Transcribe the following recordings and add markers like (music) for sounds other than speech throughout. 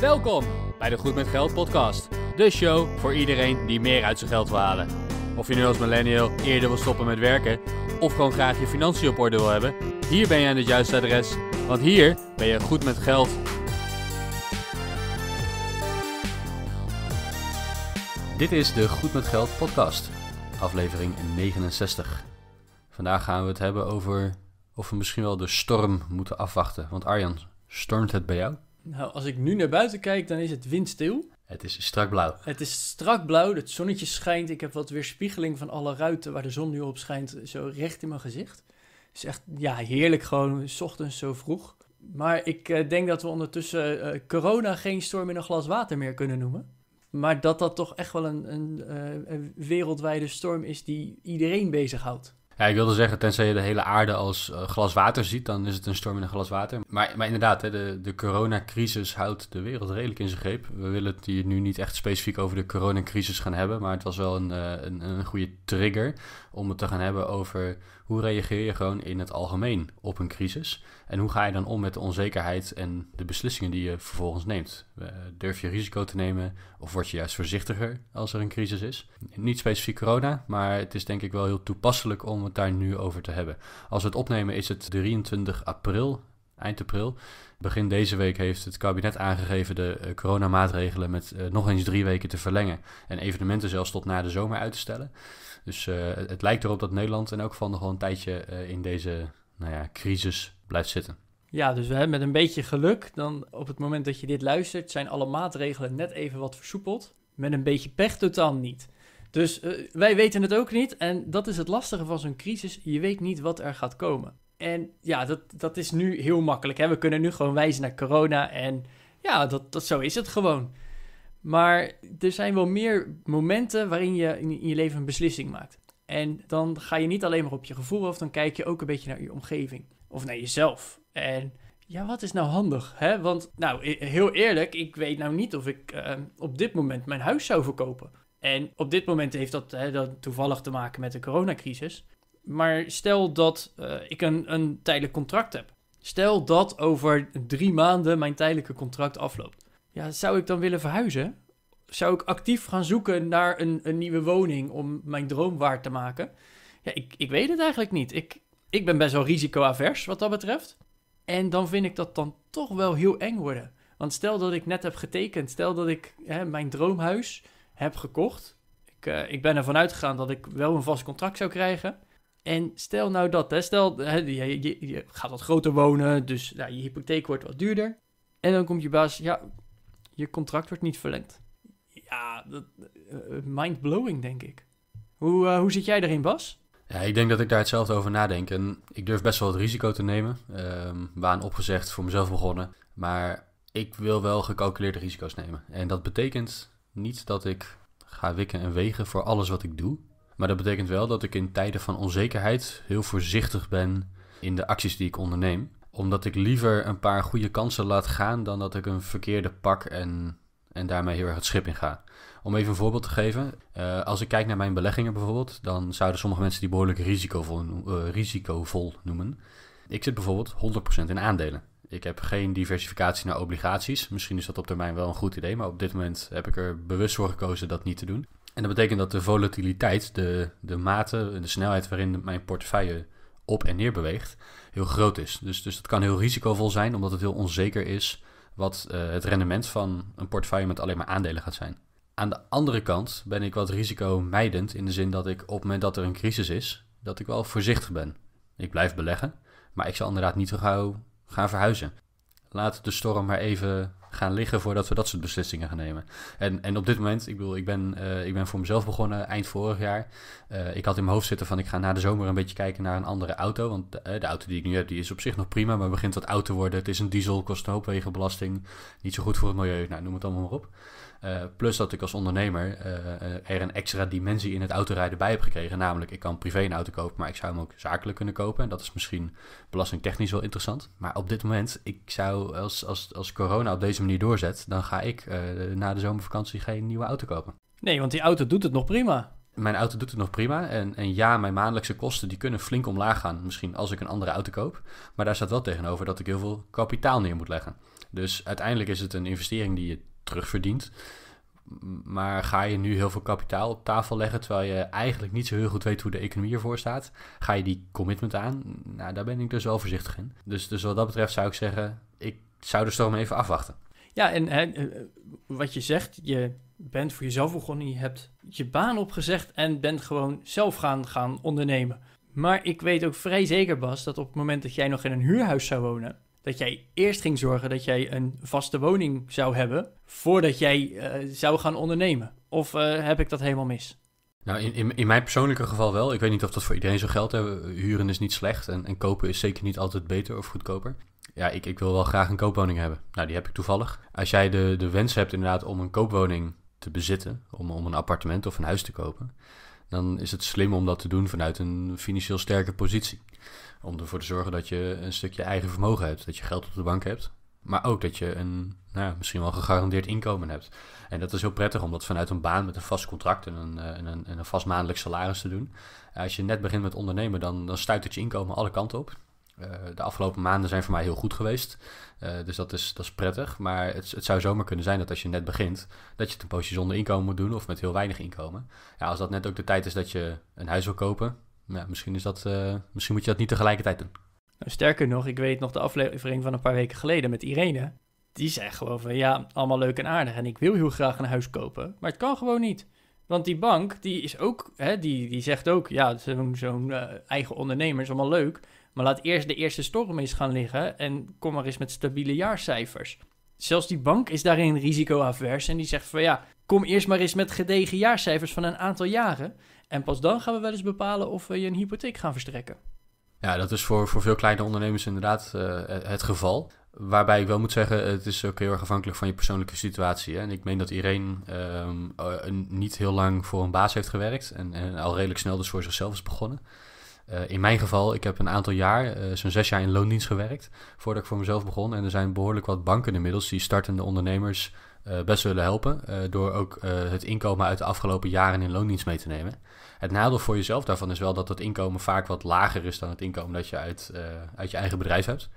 Welkom bij de Goed met Geld podcast. De show voor iedereen die meer uit zijn geld wil halen. Of je nu als millennial eerder wil stoppen met werken of gewoon graag je financiën op orde wil hebben, hier ben je aan het juiste adres, want hier ben je goed met geld. Dit is de Goed met Geld podcast, aflevering 69. Vandaag gaan we het hebben over of we misschien wel de storm moeten afwachten. Want Arjan, stormt het bij jou? Nou, als ik nu naar buiten kijk, dan is het windstil. Het is strak blauw. Het is strak blauw, het zonnetje schijnt. Ik heb wat weerspiegeling van alle ruiten waar de zon nu op schijnt, zo recht in mijn gezicht. Het is echt ja, heerlijk gewoon, s ochtends zo vroeg. Maar ik eh, denk dat we ondertussen eh, corona geen storm in een glas water meer kunnen noemen. Maar dat dat toch echt wel een, een, eh, een wereldwijde storm is die iedereen bezighoudt. Ja, ik wilde zeggen, tenzij je de hele aarde als eh, glas water ziet, dan is het een storm in een glas water. Maar, maar inderdaad, hè, de, de coronacrisis houdt de wereld redelijk in zijn greep. We willen het hier nu niet echt specifiek over de coronacrisis gaan hebben, maar het was wel een, eh, een, een goede trigger om het te gaan hebben over hoe reageer je gewoon in het algemeen op een crisis? En hoe ga je dan om met de onzekerheid en de beslissingen die je vervolgens neemt? Eh, durf je risico te nemen of word je juist voorzichtiger als er een crisis is? Niet specifiek corona, maar het is denk ik wel heel toepasselijk om het daar nu over te hebben. Als we het opnemen is het 23 april eind april. Begin deze week heeft het kabinet aangegeven de eh, coronamaatregelen met eh, nog eens drie weken te verlengen. En evenementen zelfs tot na de zomer uit te stellen. Dus eh, het lijkt erop dat Nederland in elk van nog wel een tijdje eh, in deze nou ja, crisis blijft zitten. Ja, dus hè, met een beetje geluk, dan op het moment dat je dit luistert, zijn alle maatregelen net even wat versoepeld. Met een beetje pech totaal niet. Dus eh, wij weten het ook niet. En dat is het lastige van zo'n crisis. Je weet niet wat er gaat komen. En ja, dat, dat is nu heel makkelijk. Hè? We kunnen nu gewoon wijzen naar corona. En ja, dat, dat, zo is het gewoon. Maar er zijn wel meer momenten waarin je in je leven een beslissing maakt. En dan ga je niet alleen maar op je gevoel af, dan kijk je ook een beetje naar je omgeving of naar jezelf. En ja, wat is nou handig? Hè? Want nou, e-, heel eerlijk, ik weet nou niet of ik eh, op dit moment mijn huis zou verkopen. En op dit moment heeft dat, hè, dat toevallig te maken met de coronacrisis. Maar stel dat eh, ik een, een tijdelijk contract heb. Stel dat over drie maanden mijn tijdelijke contract afloopt ja, zou ik dan willen verhuizen? Zou ik actief gaan zoeken naar een, een nieuwe woning om mijn droom waar te maken? Ja, ik, ik weet het eigenlijk niet. Ik, ik ben best wel risicoavers wat dat betreft. En dan vind ik dat dan toch wel heel eng worden. Want stel dat ik net heb getekend, stel dat ik hè, mijn droomhuis heb gekocht. Ik, eh, ik ben ervan uitgegaan dat ik wel een vast contract zou krijgen. En stel nou dat, hè, stel hè, je, je, gaat wat groter wonen, dus nou, je hypotheek wordt wat duurder. En dan komt je baas, ja, je contract wordt niet verlengd. Ja, dat, eh, eh, mind-blowing, denk ik. Hoe, eh, hoe zit jij erin, Bas? Ja, ik denk dat ik daar hetzelfde over nadenk. En ik durf best wel het risico te nemen. Um, ehm, waan opgezegd, voor mezelf begonnen. Maar ik wil wel gecalculeerde risico's nemen. En dat betekent niet dat ik ga wikken en wegen voor alles wat ik doe. Maar dat betekent wel dat ik in tijden van onzekerheid heel voorzichtig ben in de acties die ik onderneem omdat ik liever een paar goede kansen laat gaan dan dat ik een verkeerde pak en, en daarmee heel erg het schip in ga. Om even een voorbeeld te geven. Eh, als ik kijk naar mijn beleggingen bijvoorbeeld, dan zouden sommige mensen die behoorlijk risicovol, eh, risicovol noemen. Ik zit bijvoorbeeld 100% in aandelen. Ik heb geen diversificatie naar obligaties. Misschien is dat op termijn wel een goed idee, maar op dit moment heb ik er bewust voor gekozen dat niet te doen. En dat betekent dat de volatiliteit, de, de mate de snelheid waarin mijn portefeuille op en neer beweegt, heel groot is. Dus, dus dat kan heel risicovol zijn, omdat het heel onzeker is wat eh, het rendement van een portefeuille met alleen maar aandelen gaat zijn. Aan de andere kant ben ik wat risicomijdend in de zin dat ik op het moment dat er een crisis is, dat ik wel voorzichtig ben. Ik blijf beleggen, maar ik zal inderdaad niet zo gauw gaan verhuizen. Laat de storm maar even gaan liggen voordat we dat soort beslissingen gaan nemen. En, en op dit moment, ik bedoel, ik ben, eh, ik ben voor mezelf begonnen eind vorig jaar. Eh, ik had in mijn hoofd zitten van ik ga na de zomer een beetje kijken naar een andere auto. Want de, eh, de, auto die ik nu heb, die is op zich nog prima, maar begint wat oud te worden. Het is een diesel, kost een hoop wegenbelasting, niet zo goed voor het milieu, nou, noem het allemaal maar op. plus dat ik als ondernemer er een extra dimensie in het autorijden bij heb gekregen. Namelijk, ik kan privé een auto kopen, maar ik zou hem ook zakelijk kunnen kopen. En dat is misschien belastingtechnisch wel interessant. Maar op dit moment, ik zou als, als, als corona op deze deze manier doorzet, dan ga ik eh, na de zomervakantie geen nieuwe auto kopen. Nee, want die auto doet het nog prima. Mijn auto doet het nog prima. En, en ja, mijn maandelijkse kosten die kunnen flink omlaag gaan. Misschien als ik een andere auto koop. Maar daar staat wel tegenover dat ik heel veel kapitaal neer moet leggen. Dus uiteindelijk is het een investering die je terugverdient. Maar ga je nu heel veel kapitaal op tafel leggen, terwijl je eigenlijk niet zo heel goed weet hoe de economie ervoor staat, ga je die commitment aan? Nou, daar ben ik dus wel voorzichtig in. Dus, dus wat dat betreft zou ik zeggen, ik zou de storm even afwachten. Ja, en eh, eh, wat je zegt, je bent voor jezelf begonnen, je hebt je baan opgezegd en bent gewoon zelf gaan, gaan ondernemen. Maar ik weet ook vrij zeker, Bas, dat op het moment dat jij nog in een huurhuis zou wonen, dat jij eerst ging zorgen dat jij een vaste woning zou hebben voordat jij eh, zou gaan ondernemen. Of heb ik dat helemaal mis? Nou, in, in, in, mijn persoonlijke geval wel. Ik weet niet of dat voor iedereen zo geldt. Huren is niet slecht en, en kopen is zeker niet altijd beter of goedkoper ja, ik, ik wil wel graag een koopwoning hebben. Nou, die heb ik toevallig. Als jij de, de wens hebt inderdaad om een koopwoning te bezitten, om, om een appartement of een huis te kopen, dan is het slim om dat te doen vanuit een financieel sterke positie. Om ervoor te zorgen dat je een stukje eigen vermogen hebt, dat je geld op de bank hebt, maar ook dat je een nou ja, misschien wel gegarandeerd inkomen hebt. En dat is heel prettig om dat vanuit een baan met een vast contract en een, eh, en een, en een vast maandelijk salaris te doen. Als je net begint met ondernemen, dan, dan stuit het je inkomen alle kanten op. Eh, de afgelopen maanden zijn voor mij heel goed geweest. Eh, dus dat is, dat is prettig. Maar het, het, zou zomaar kunnen zijn dat als je net begint, dat je het een poosje zonder inkomen moet doen of met heel weinig inkomen. Ja, als dat net ook de tijd is dat je een huis wil kopen, misschien, is dat, eh, misschien moet je dat niet tegelijkertijd doen. Nou, sterker nog, ik weet nog de aflevering van een paar weken geleden met Irene. Die zei gewoon van ja, allemaal leuk en aardig en ik wil heel graag een huis kopen, maar het kan gewoon niet. Want die bank, die is ook, hè, die, die zegt ook, ja, zo'n zo eigen ondernemer is allemaal leuk, maar laat eerst de eerste storm eens gaan liggen en kom maar eens met stabiele jaarcijfers. Zelfs die bank is daarin risicoavers en die zegt van ja, kom eerst maar eens met gedegen jaarcijfers van een aantal jaren. En pas dan gaan we wel eens bepalen of we je een hypotheek gaan verstrekken. Ja, dat is voor, voor veel kleine ondernemers inderdaad eh, het geval. Waarbij ik wel moet zeggen, het is ook heel erg afhankelijk van je persoonlijke situatie. Hè? En ik meen dat iedereen ehm, eh, niet heel lang voor een baas heeft gewerkt en, en al redelijk snel dus voor zichzelf is begonnen. Eh, in mijn geval, ik heb een aantal jaar, eh, zo'n zes jaar in loondienst gewerkt voordat ik voor mezelf begon. En er zijn behoorlijk wat banken inmiddels die startende ondernemers eh, best willen helpen. door ook het inkomen uit de afgelopen jaren in loondienst mee te nemen. Het nadeel voor jezelf daarvan is wel dat dat inkomen vaak wat lager is dan het inkomen dat je uit, uit je eigen bedrijf hebt.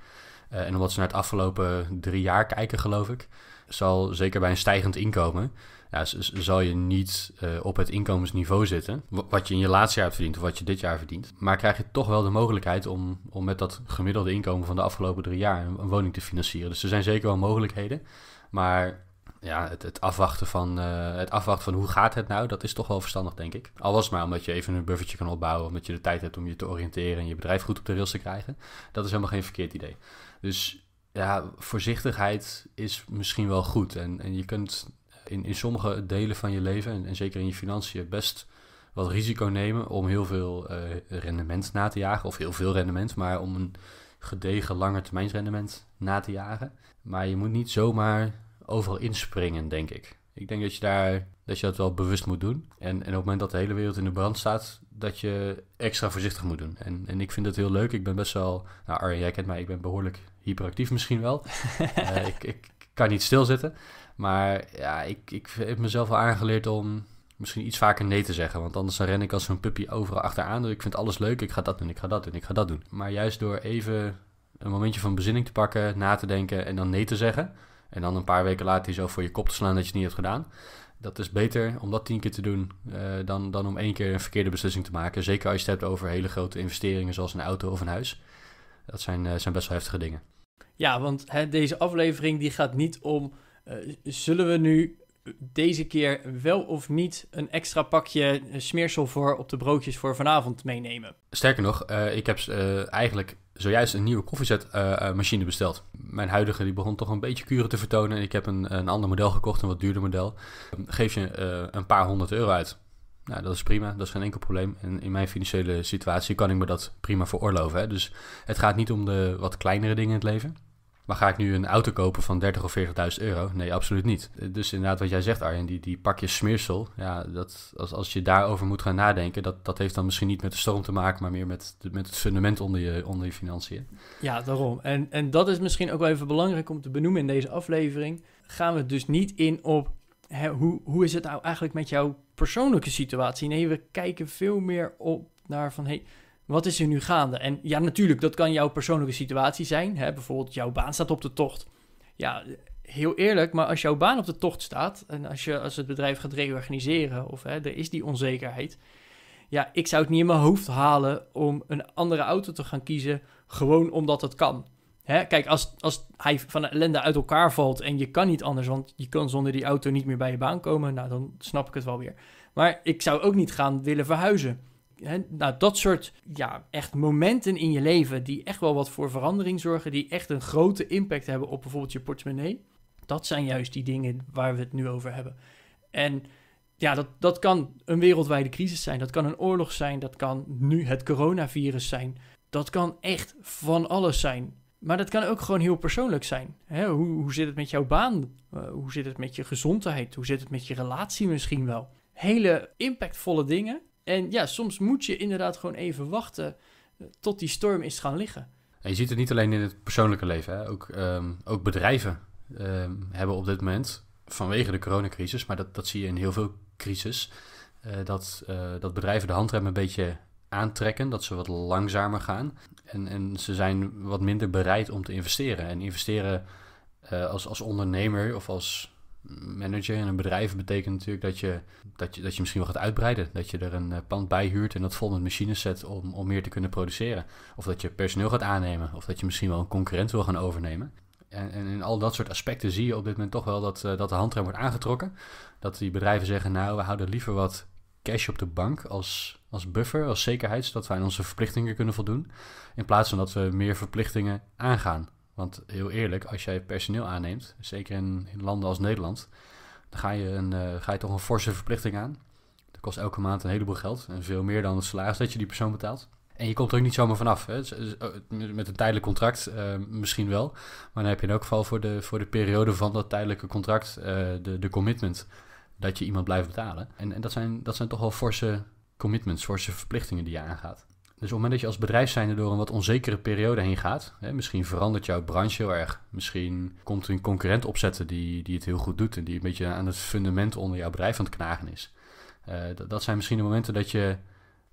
en omdat ze naar het afgelopen drie jaar kijken, geloof ik, zal zeker bij een stijgend inkomen ja, zal je niet eh, op het inkomensniveau zitten. Wat je in je laatste jaar hebt verdiend of wat je dit jaar verdient. Maar krijg je toch wel de mogelijkheid om, om met dat gemiddelde inkomen van de afgelopen drie jaar een, woning te financieren. Dus er zijn zeker wel mogelijkheden. Maar ja, het, het, afwachten van, eh, het afwachten van hoe gaat het nou, dat is toch wel verstandig, denk ik. Al was het maar omdat je even een buffertje kan opbouwen, omdat je de tijd hebt om je te oriënteren en je bedrijf goed op de rails te krijgen. Dat is helemaal geen verkeerd idee. Dus ja, voorzichtigheid is misschien wel goed. En, en je kunt in, in sommige delen van je leven en, en zeker in je financiën best wat risico nemen om heel veel eh, rendement na te jagen. Of heel veel rendement, maar om een gedegen rendement na te jagen. Maar je moet niet zomaar overal inspringen, denk ik. Ik denk dat je, daar, dat, je dat wel bewust moet doen. En, en op het moment dat de hele wereld in de brand staat, dat je extra voorzichtig moet doen. En, en ik vind het heel leuk. Ik ben best wel... Nou Arjen, jij kent mij. Ik ben behoorlijk hyperactief misschien wel. (laughs) Eh, ik, ik kan niet stilzitten. Maar ja, ik, ik heb mezelf al aangeleerd om misschien iets vaker nee te zeggen. Want anders dan ren ik als zo'n puppy overal achteraan. Ik vind alles leuk, ik ga dat doen, ik ga dat doen, ik ga dat doen. Maar juist door even een momentje van bezinning te pakken, na te denken en dan nee te zeggen. En dan een paar weken later die zo voor je kop te slaan dat je het niet hebt gedaan. Dat is beter om dat tien keer te doen eh, dan, dan om één keer een verkeerde beslissing te maken. Zeker als je het hebt over hele grote investeringen zoals een auto of een huis. Dat zijn, eh, zijn best wel heftige dingen. Ja, want hè, deze aflevering die gaat niet om eh, zullen we nu deze keer wel of niet een extra pakje eh, smeersel voor op de broodjes voor vanavond meenemen? Sterker nog, eh, ik heb eigenlijk zojuist een nieuwe koffiezetmachine besteld. Mijn huidige die begon toch een beetje kuren te vertonen. Ik heb een, een ander model gekocht, een wat duurder model. Ehm, geef je een paar honderd euro uit. Nou, dat is prima, dat is geen enkel probleem. En in mijn financiële situatie kan ik me dat prima veroorloven. Hè? Dus het gaat niet om de wat kleinere dingen in het leven. Maar ga ik nu een auto kopen van 30 of 40.000 euro? Nee, absoluut niet. Eh, dus inderdaad, wat jij zegt, Arjen, die, die pakjes smeersel. Ja, dat, als, als je daarover moet gaan nadenken, dat, dat heeft dan misschien niet met de stroom te maken, maar meer met, met het fundament onder je, onder je financiën. Ja, daarom. En, en dat is misschien ook wel even belangrijk om te benoemen in deze aflevering. Gaan we dus niet in op hè, hoe, hoe is het nou eigenlijk met jouw persoonlijke situatie? Nee, we kijken veel meer op naar van Hey, wat is er nu gaande? En ja, natuurlijk, dat kan jouw persoonlijke situatie zijn. Hè? Bijvoorbeeld, jouw baan staat op de tocht. Ja, heel eerlijk, maar als jouw baan op de tocht staat en als, je, als het bedrijf gaat reorganiseren of hè, er is die onzekerheid, ja, ik zou het niet in mijn hoofd halen om een andere auto te gaan kiezen, gewoon omdat het kan. Hè? Kijk, als, als hij van de ellende uit elkaar valt en je kan niet anders, want je kan zonder die auto niet meer bij je baan komen, nou dan snap ik het wel weer. Maar ik zou ook niet gaan willen verhuizen nou, dat soort ja, echt momenten in je leven die echt wel wat voor verandering zorgen, die echt een grote impact hebben op bijvoorbeeld je portemonnee. Dat zijn juist die dingen waar we het nu over hebben. En ja, dat, dat kan een wereldwijde crisis zijn, dat kan een oorlog zijn, dat kan nu het coronavirus zijn. Dat kan echt van alles zijn. Maar dat kan ook gewoon heel persoonlijk zijn. hoe, hoe zit het met jouw baan? Eh, hoe zit het met je gezondheid? Hoe zit het met je relatie misschien wel? Hele impactvolle dingen en ja, soms moet je inderdaad gewoon even wachten eh, tot die storm is gaan liggen. En je ziet het niet alleen in het persoonlijke leven, hè? Ook, ehm, ook bedrijven ehm, hebben op dit moment vanwege de coronacrisis, maar dat, dat zie je in heel veel crisis, eh, dat, eh, dat bedrijven de handrem een beetje aantrekken, dat ze wat langzamer gaan. En, en ze zijn wat minder bereid om te investeren. En investeren als, als ondernemer of als manager in een bedrijf betekent natuurlijk dat je, dat, je, dat je misschien wel gaat uitbreiden. Dat je er een eh, pand bij huurt en dat vol met machines zet om, om meer te kunnen produceren. Of dat je personeel gaat aannemen. Of dat je misschien wel een concurrent wil gaan overnemen. En, en in al dat soort aspecten zie je op dit moment toch wel dat, uh, dat de handrem wordt aangetrokken. Dat die bedrijven zeggen, nou, we houden liever wat cash op de bank als, als buffer, als zekerheid, zodat wij aan onze verplichtingen kunnen voldoen. In plaats van dat we meer verplichtingen aangaan. Want heel eerlijk, als jij personeel aanneemt, zeker in, in landen als Nederland, dan ga je, een, eh, ga je toch een forse verplichting aan. Dat kost elke maand een heleboel geld en veel meer dan het salaris dat je die persoon betaalt. En je komt er ook niet zomaar vanaf. Hè? Dus, eh, oh, met een tijdelijk contract eh, misschien wel. Maar dan heb je in elk geval voor de, voor de periode van dat tijdelijke contract de, de commitment dat je iemand blijft betalen. En, en dat, zijn, dat zijn toch wel forse commitments, forse verplichtingen die je aangaat. Dus op het moment dat je als bedrijf zijnde door een wat onzekere periode heen gaat, hè, misschien verandert jouw branche heel erg. Misschien komt er een concurrent opzetten die, die het heel goed doet en die een beetje aan het fundament onder jouw bedrijf aan het knagen is. Eh, dat, zijn misschien de momenten dat je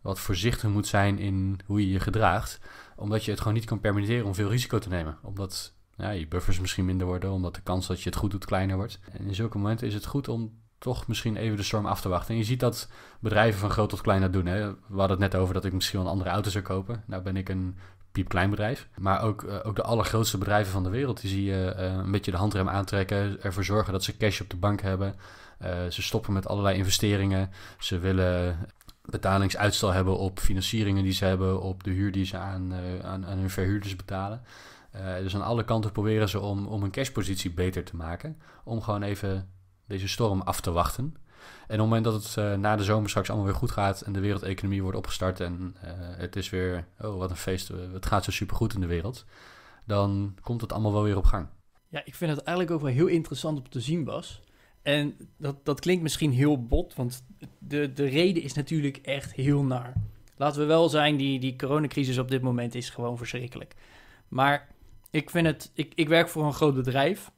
wat voorzichtig moet zijn in hoe je je gedraagt, omdat je het gewoon niet kan permitteren om veel risico te nemen. Omdat ja, je buffers misschien minder worden, omdat de kans dat je het goed doet kleiner wordt. En in zulke momenten is het goed om toch misschien even de storm af te wachten. En je ziet dat bedrijven van groot tot klein dat doen. Hè. We hadden het net over dat ik misschien wel een andere auto zou kopen. Nou ben ik een piepklein bedrijf. Maar ook, eh, ook de allergrootste bedrijven van de wereld, die zie je eh, een beetje de handrem aantrekken. Ervoor zorgen dat ze cash op de bank hebben. Eh, ze stoppen met allerlei investeringen. Ze willen betalingsuitstel hebben op financieringen die ze hebben, op de huur die ze aan, aan, aan hun verhuurders betalen. dus aan alle kanten proberen ze om, om hun cashpositie beter te maken. Om gewoon even deze storm af te wachten. En op het moment dat het eh, na de zomer straks allemaal weer goed gaat en de wereldeconomie wordt opgestart en eh, het is weer, oh wat een feest, eh, het gaat zo supergoed in de wereld, dan komt het allemaal wel weer op gang. Ja, ik vind het eigenlijk ook wel heel interessant om te zien, Bas. En dat, dat klinkt misschien heel bot, want de, de reden is natuurlijk echt heel naar. Laten we wel zijn, die, die coronacrisis op dit moment is gewoon verschrikkelijk. Maar ik vind het, ik, ik werk voor een groot bedrijf.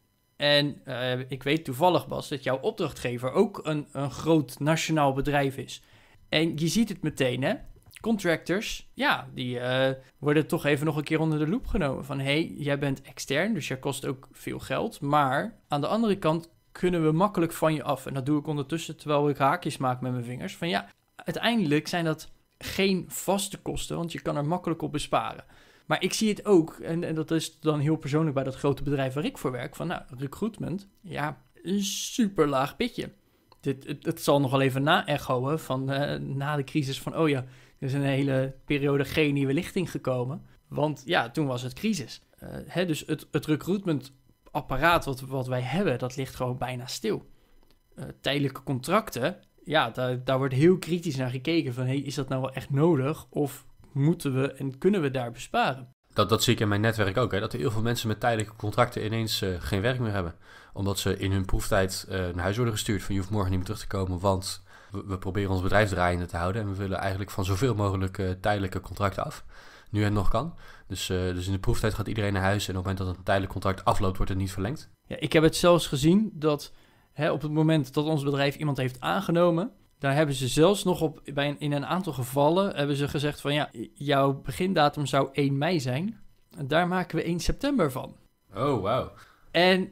En eh, ik weet toevallig, Bas, dat jouw opdrachtgever ook een, een groot nationaal bedrijf is. En je ziet het meteen, hè? Contractors, ja, die eh, worden toch even nog een keer onder de loep genomen. Van hé, hey, jij bent extern, dus jij kost ook veel geld. Maar aan de andere kant kunnen we makkelijk van je af. En dat doe ik ondertussen terwijl ik haakjes maak met mijn vingers. Van ja, uiteindelijk zijn dat geen vaste kosten, want je kan er makkelijk op besparen. Maar ik zie het ook, en, en dat is dan heel persoonlijk bij dat grote bedrijf waar ik voor werk, van nou, recruitment, ja, een super laag pitje. Dit, het, zal nog wel even na-echoen van eh, na de crisis van, oh ja, er is een hele periode geen nieuwe lichting gekomen. Want ja, toen was het crisis. Eh, hè, dus het, het recruitmentapparaat wat, wat wij hebben, dat ligt gewoon bijna stil. Eh, tijdelijke contracten, ja, daar, daar wordt heel kritisch naar gekeken van, is dat nou wel echt nodig? Of moeten we en kunnen we daar besparen? Dat, dat zie ik in mijn netwerk ook. Hè? Dat er heel veel mensen met tijdelijke contracten ineens eh, geen werk meer hebben. Omdat ze in hun proeftijd eh, naar huis worden gestuurd van je hoeft morgen niet meer terug te komen, want we, proberen ons bedrijf draaiende te houden en we willen eigenlijk van zoveel mogelijk eh, tijdelijke contracten af. Nu het nog kan. Dus, dus in de proeftijd gaat iedereen naar huis en op het moment dat een tijdelijk contract afloopt, wordt het niet verlengd. Ja, ik heb het zelfs gezien dat hè, op het moment dat ons bedrijf iemand heeft aangenomen, daar hebben ze zelfs nog op, bij een, in een aantal gevallen hebben ze gezegd van ja, jouw begindatum zou 1 mei zijn. En daar maken we 1 september van. Oh, wow En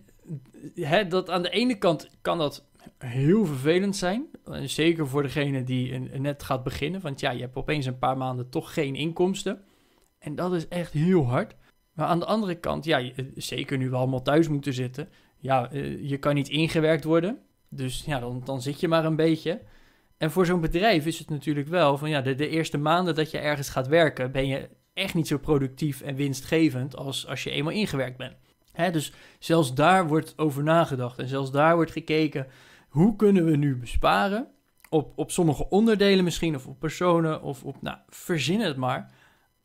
hè, dat aan de ene kant kan dat heel vervelend zijn. Zeker voor degene die net gaat beginnen. Want ja, je hebt opeens een paar maanden toch geen inkomsten. En dat is echt heel hard. Maar aan de andere kant, ja, zeker nu we allemaal thuis moeten zitten. Ja, eh, je kan niet ingewerkt worden. Dus ja, dan, dan zit je maar een beetje. En voor zo'n bedrijf is het natuurlijk wel van ja, de, eerste maanden dat je ergens gaat werken, ben je echt niet zo productief en winstgevend als als je eenmaal ingewerkt bent. dus zelfs daar wordt over nagedacht en zelfs daar wordt gekeken hoe kunnen we nu besparen op, op sommige onderdelen misschien of op personen of op, nou, verzin het maar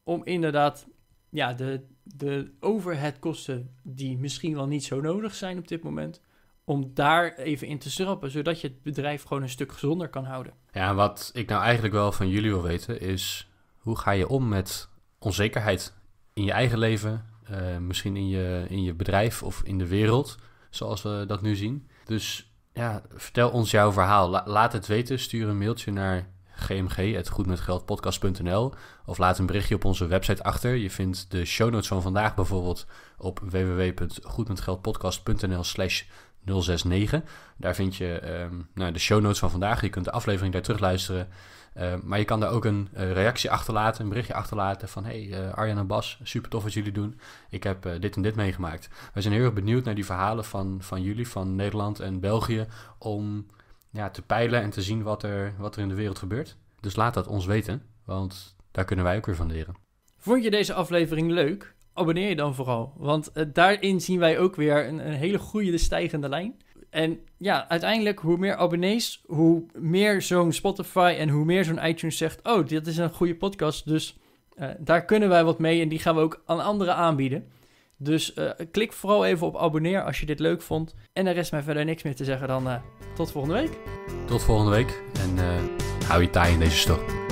om inderdaad ja, de, de overheadkosten die misschien wel niet zo nodig zijn op dit moment, om daar even in te schrappen, zodat je het bedrijf gewoon een stuk gezonder kan houden. Ja, wat ik nou eigenlijk wel van jullie wil weten is, hoe ga je om met onzekerheid in je eigen leven, eh, misschien in je, in je bedrijf of in de wereld, zoals we dat nu zien. Dus ja, vertel ons jouw verhaal. laat het weten, stuur een mailtje naar gmg.goedmetgeldpodcast.nl of laat een berichtje op onze website achter. Je vindt de show notes van vandaag bijvoorbeeld op www.goedmetgeldpodcast.nl slash 069. Daar vind je ehm, nou, de show notes van vandaag. Je kunt de aflevering daar terugluisteren. Uh, maar je kan daar ook een eh, reactie achterlaten, een berichtje achterlaten van... hey, eh, Arjan en Bas, super tof wat jullie doen. Ik heb eh, dit en dit meegemaakt. Wij zijn heel erg benieuwd naar die verhalen van, van jullie, van Nederland en België... om ja, te peilen en te zien wat er, wat er in de wereld gebeurt. Dus laat dat ons weten, want daar kunnen wij ook weer van leren. Vond je deze aflevering leuk? abonneer je dan vooral. Want eh, daarin zien wij ook weer een, een hele groeiende stijgende lijn. En ja, uiteindelijk, hoe meer abonnees, hoe meer zo'n Spotify en hoe meer zo'n iTunes zegt: Oh, dit is een goede podcast. Dus eh, daar kunnen wij wat mee en die gaan we ook aan anderen aanbieden. Dus eh, klik vooral even op abonneer als je dit leuk vond. En er rest mij verder niks meer te zeggen dan tot volgende week. Tot volgende week en hou je taai in deze stok.